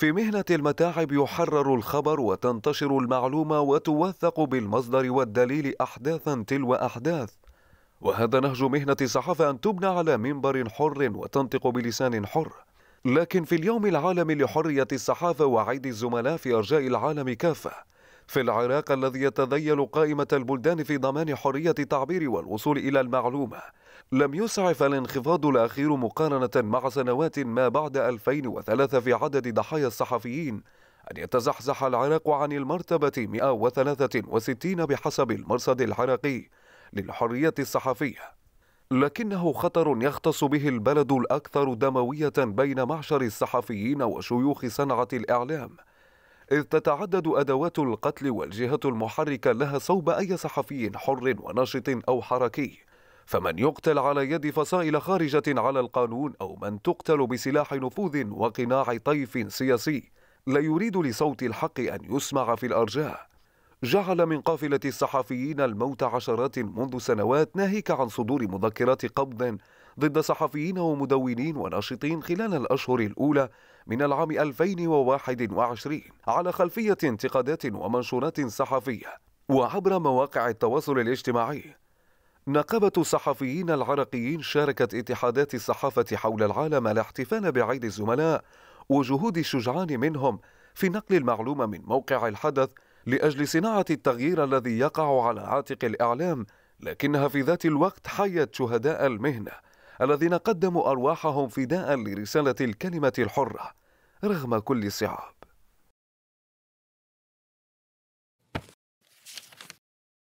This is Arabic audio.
في مهنة المتاعب يحرر الخبر وتنتشر المعلومة وتوثق بالمصدر والدليل أحداثا تلو أحداث وهذا نهج مهنة الصحافة أن تبنى على منبر حر وتنطق بلسان حر لكن في اليوم العالمي لحرية الصحافة وعيد الزملاء في أرجاء العالم كافة في العراق الذي يتذيل قائمة البلدان في ضمان حرية التعبير والوصول إلى المعلومة لم يسعف الانخفاض الأخير مقارنة مع سنوات ما بعد 2003 في عدد ضحايا الصحفيين أن يتزحزح العراق عن المرتبة 163 بحسب المرصد العراقي للحرية الصحفية لكنه خطر يختص به البلد الأكثر دموية بين معشر الصحفيين وشيوخ صنعة الإعلام إذ تتعدد أدوات القتل والجهة المحركة لها صوب أي صحفي حر وناشط أو حركي فمن يقتل على يد فصائل خارجة على القانون أو من تقتل بسلاح نفوذ وقناع طيف سياسي لا يريد لصوت الحق أن يسمع في الأرجاء جعل من قافلة الصحفيين الموت عشرات منذ سنوات ناهيك عن صدور مذكرات قبض ضد صحفيين ومدونين وناشطين خلال الأشهر الأولى من العام 2021 على خلفية انتقادات ومنشورات صحفية وعبر مواقع التواصل الاجتماعي نقابة الصحفيين العراقيين شاركت اتحادات الصحافة حول العالم الاحتفال بعيد الزملاء وجهود الشجعان منهم في نقل المعلومة من موقع الحدث لأجل صناعة التغيير الذي يقع على عاتق الإعلام لكنها في ذات الوقت حيت شهداء المهنة الذين قدموا أرواحهم فداء لرسالة الكلمة الحرة رغم كل الصعاب